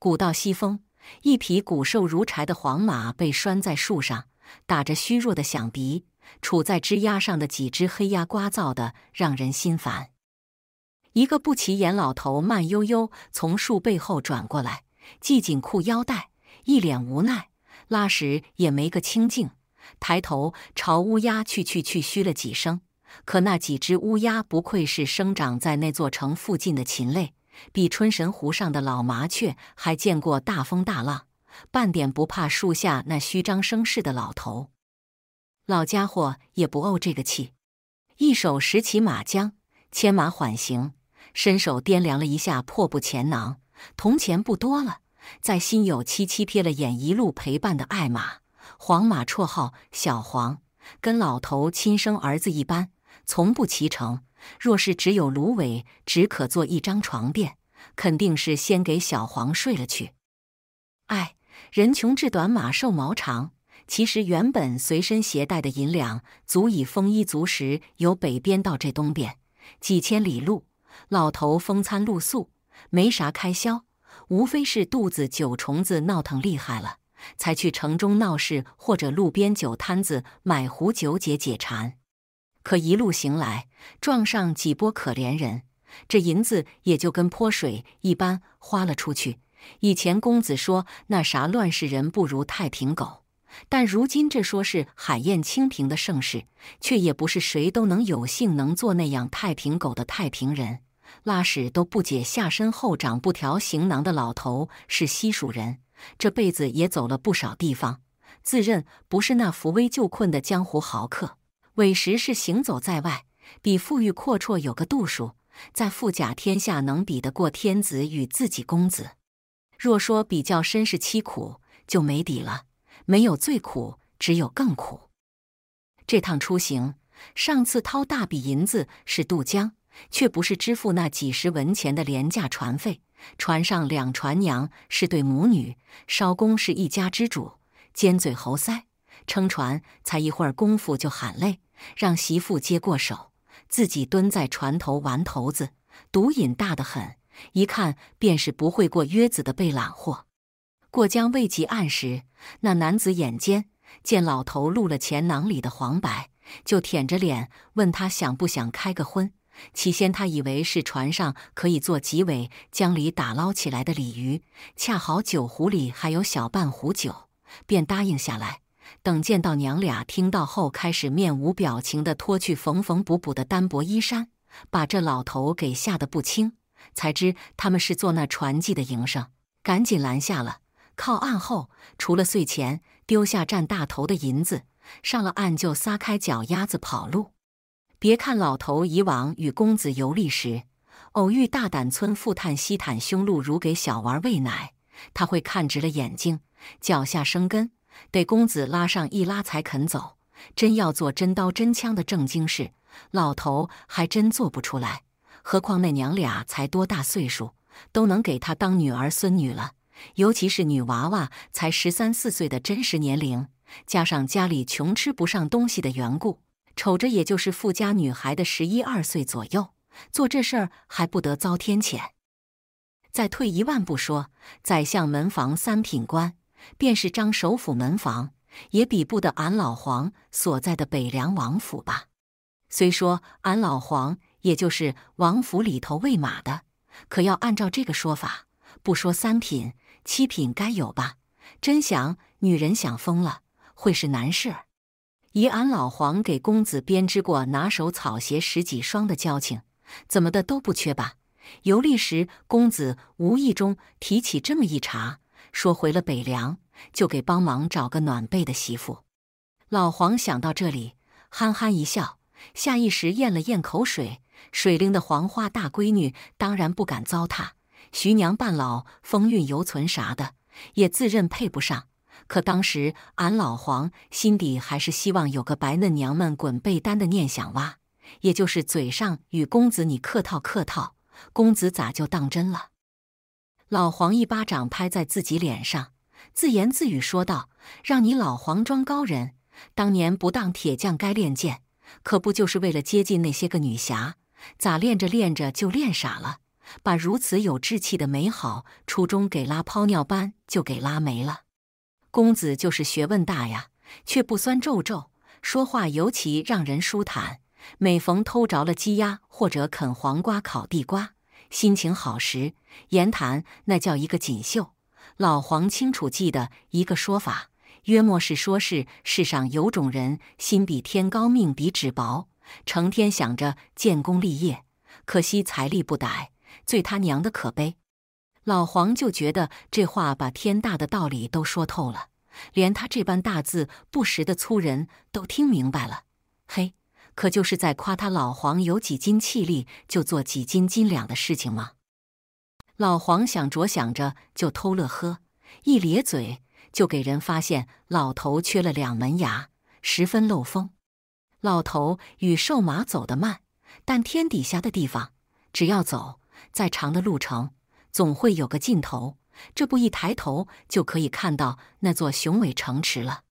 古道西风，一匹骨瘦如柴的黄马被拴在树上，打着虚弱的响鼻；杵在枝丫上的几只黑鸦聒噪的让人心烦。一个不起眼老头慢悠悠从树背后转过来，系紧裤腰带，一脸无奈，拉屎也没个清净。抬头朝乌鸦去去去嘘了几声，可那几只乌鸦不愧是生长在那座城附近的禽类。比春神湖上的老麻雀还见过大风大浪，半点不怕树下那虚张声势的老头。老家伙也不怄这个气，一手拾起马缰，牵马缓行，伸手掂量了一下破布钱囊，铜钱不多了。在心有戚戚，瞥了眼一路陪伴的爱马黄马，绰号小黄，跟老头亲生儿子一般，从不骑乘。若是只有芦苇，只可做一张床垫，肯定是先给小黄睡了去。哎，人穷志短，马瘦毛长。其实原本随身携带的银两足以丰衣足食，由北边到这东边几千里路，老头风餐露宿，没啥开销，无非是肚子酒虫子闹腾厉害了，才去城中闹市或者路边酒摊子买壶酒解解馋。可一路行来，撞上几波可怜人，这银子也就跟泼水一般花了出去。以前公子说那啥乱世人不如太平狗，但如今这说是海晏清平的盛世，却也不是谁都能有幸能做那样太平狗的太平人。拉屎都不解下身后长不条行囊的老头是西蜀人，这辈子也走了不少地方，自认不是那扶危救困的江湖豪客。委实是行走在外，比富裕阔绰有个度数，在富甲天下能比得过天子与自己公子？若说比较身世凄苦，就没底了。没有最苦，只有更苦。这趟出行，上次掏大笔银子是渡江，却不是支付那几十文钱的廉价船费。船上两船娘是对母女，艄公是一家之主，尖嘴猴腮。撑船才一会儿功夫就喊累，让媳妇接过手，自己蹲在船头玩头子，赌瘾大得很，一看便是不会过约子的贝懒货。过江未及岸时，那男子眼尖，见老头露了钱囊里的黄白，就舔着脸问他想不想开个荤。起先他以为是船上可以做几尾江里打捞起来的鲤鱼，恰好酒壶里还有小半壶酒，便答应下来。等见到娘俩，听到后开始面无表情地脱去缝缝补补的单薄衣衫，把这老头给吓得不轻。才知他们是做那传记的营生，赶紧拦下了。靠岸后，除了碎钱，丢下占大头的银子，上了岸就撒开脚丫子跑路。别看老头以往与公子游历时，偶遇大胆村富探西坦凶鹿如给小娃喂奶，他会看直了眼睛，脚下生根。得公子拉上一拉才肯走，真要做真刀真枪的正经事，老头还真做不出来。何况那娘俩才多大岁数，都能给他当女儿孙女了，尤其是女娃娃才十三四岁的真实年龄，加上家里穷吃不上东西的缘故，瞅着也就是富家女孩的十一二岁左右。做这事儿还不得遭天谴？再退一万步说，宰相门房三品官。便是张首府门房，也比不得俺老黄所在的北凉王府吧？虽说俺老黄也就是王府里头喂马的，可要按照这个说法，不说三品七品该有吧？真想女人想疯了，会是难事儿。以俺老黄给公子编织过拿手草鞋十几双的交情，怎么的都不缺吧？游历时，公子无意中提起这么一茬。说回了北凉，就给帮忙找个暖被的媳妇。老黄想到这里，憨憨一笑，下意识咽了咽口水。水灵的黄花大闺女当然不敢糟蹋，徐娘半老，风韵犹存啥的，也自认配不上。可当时俺老黄心底还是希望有个白嫩娘们滚被单的念想哇，也就是嘴上与公子你客套客套，公子咋就当真了？老黄一巴掌拍在自己脸上，自言自语说道：“让你老黄装高人，当年不当铁匠该练剑，可不就是为了接近那些个女侠？咋练着练着就练傻了，把如此有志气的美好初衷给拉泡尿般就给拉没了？公子就是学问大呀，却不酸皱皱，说话尤其让人舒坦。每逢偷着了鸡鸭，或者啃黄瓜、烤地瓜。”心情好时，言谈那叫一个锦绣。老黄清楚记得一个说法，约莫是说是世上有种人心比天高，命比纸薄，成天想着建功立业，可惜财力不逮，最他娘的可悲。老黄就觉得这话把天大的道理都说透了，连他这般大字不识的粗人都听明白了。嘿。可就是在夸他老黄有几斤气力，就做几斤斤两的事情吗？老黄想着想着就偷乐喝，一咧嘴就给人发现老头缺了两门牙，十分漏风。老头与瘦马走得慢，但天底下的地方，只要走，再长的路程总会有个尽头。这不一抬头就可以看到那座雄伟城池了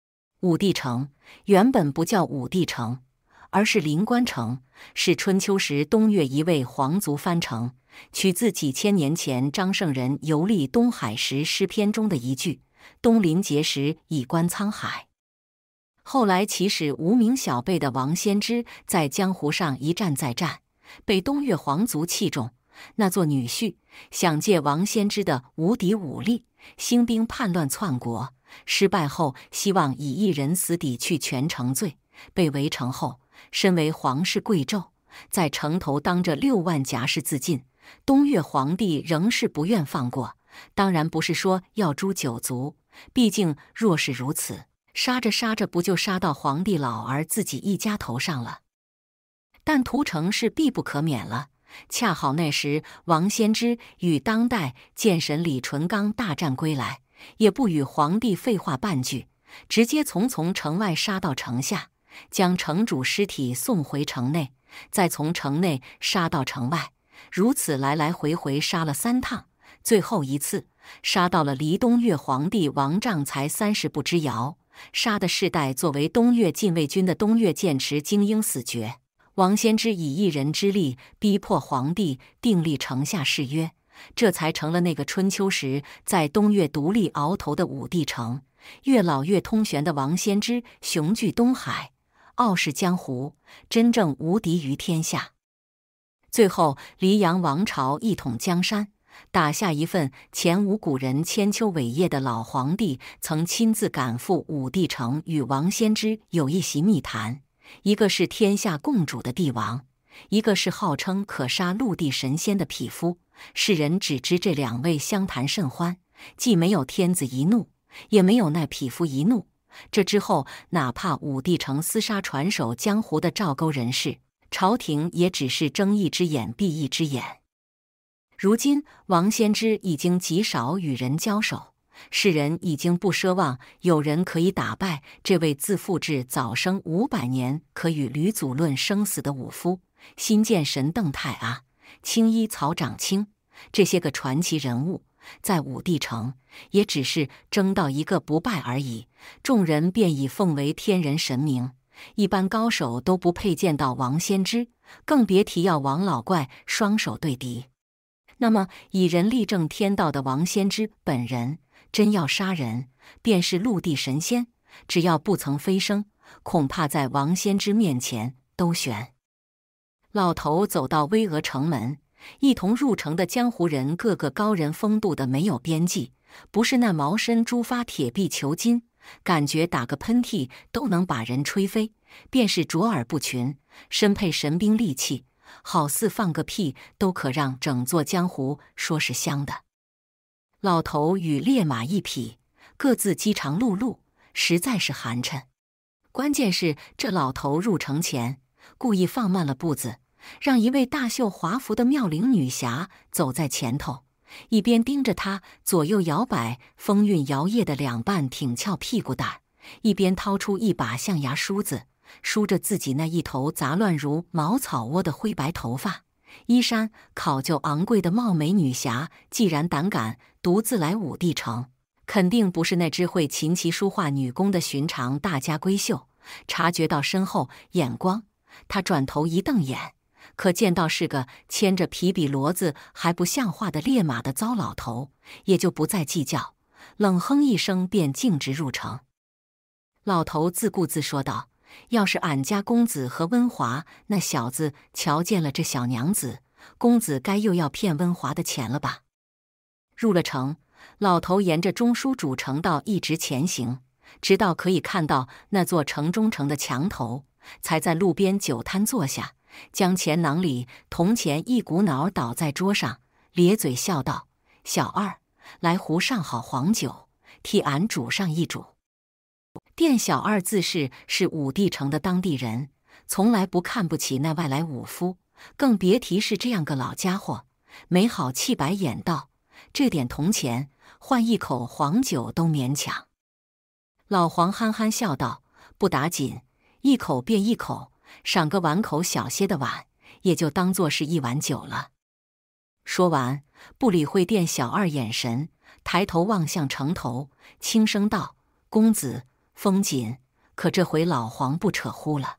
——武帝城。原本不叫武帝城。而是临关城，是春秋时东越一位皇族藩城，取自几千年前张圣人游历东海时诗篇中的一句“东临碣石，以观沧海”。后来起始无名小辈的王先知，在江湖上一战再战，被东越皇族器重。那座女婿想借王先知的无敌武力，兴兵叛乱篡国，失败后希望以一人死抵去全城罪。被围城后，身为皇室贵胄，在城头当着六万甲士自尽。东岳皇帝仍是不愿放过，当然不是说要诛九族，毕竟若是如此，杀着杀着不就杀到皇帝老儿自己一家头上了？但屠城是必不可免了。恰好那时，王仙芝与当代剑神李淳罡大战归来，也不与皇帝废话半句，直接从从城外杀到城下。将城主尸体送回城内，再从城内杀到城外，如此来来回回杀了三趟。最后一次杀到了离东越皇帝王丈才三十步之遥，杀的世代作为东越禁卫军的东岳剑池精英死绝。王先知以一人之力逼迫皇帝订立城下誓约，这才成了那个春秋时在东岳独立鳌头的武帝城。越老越通玄的王先知，雄踞东海。傲视江湖，真正无敌于天下。最后，黎阳王朝一统江山，打下一份前无古人、千秋伟业的老皇帝，曾亲自赶赴武帝城，与王仙芝有一席密谈。一个是天下共主的帝王，一个是号称可杀陆地神仙的匹夫。世人只知这两位相谈甚欢，既没有天子一怒，也没有那匹夫一怒。这之后，哪怕武帝城厮杀传首江湖的赵构人士，朝廷也只是睁一只眼闭一只眼。如今，王先知已经极少与人交手，世人已经不奢望有人可以打败这位自负至早生五百年可与吕祖论生死的武夫。新剑神邓泰啊，青衣草长青，这些个传奇人物。在武帝城，也只是争到一个不败而已，众人便已奉为天人神明。一般高手都不配见到王仙芝，更别提要王老怪双手对敌。那么，以人立正天道的王仙芝本人，真要杀人，便是陆地神仙，只要不曾飞升，恐怕在王仙芝面前都悬。老头走到巍峨城门。一同入城的江湖人，个个高人风度的没有边际，不是那毛身朱发、铁臂裘筋，感觉打个喷嚏都能把人吹飞；便是卓尔不群，身配神兵利器，好似放个屁都可让整座江湖说是香的。老头与烈马一匹，各自饥肠辘辘，实在是寒碜。关键是这老头入城前故意放慢了步子。让一位大秀华服的妙龄女侠走在前头，一边盯着她左右摇摆、风韵摇曳的两半挺翘屁股蛋，一边掏出一把象牙梳子，梳着自己那一头杂乱如茅草窝的灰白头发。衣衫考究、昂贵的貌美女侠，既然胆敢独自来武帝城，肯定不是那只会琴棋书画女工的寻常大家闺秀。察觉到身后眼光，她转头一瞪眼。可见到是个牵着皮比骡子还不像话的烈马的糟老头，也就不再计较，冷哼一声，便径直入城。老头自顾自说道：“要是俺家公子和温华那小子瞧见了这小娘子，公子该又要骗温华的钱了吧？”入了城，老头沿着中书主城道一直前行，直到可以看到那座城中城的墙头，才在路边酒摊坐下。将钱囊里铜钱一股脑倒在桌上，咧嘴笑道：“小二，来壶上好黄酒，替俺煮上一煮。”店小二自是是武帝城的当地人，从来不看不起那外来武夫，更别提是这样个老家伙。没好气白眼道：“这点铜钱换一口黄酒都勉强。”老黄憨憨笑道：“不打紧，一口便一口。”赏个碗口小些的碗，也就当做是一碗酒了。说完，不理会店小二眼神，抬头望向城头，轻声道：“公子，风景可这回老黄不扯呼了。”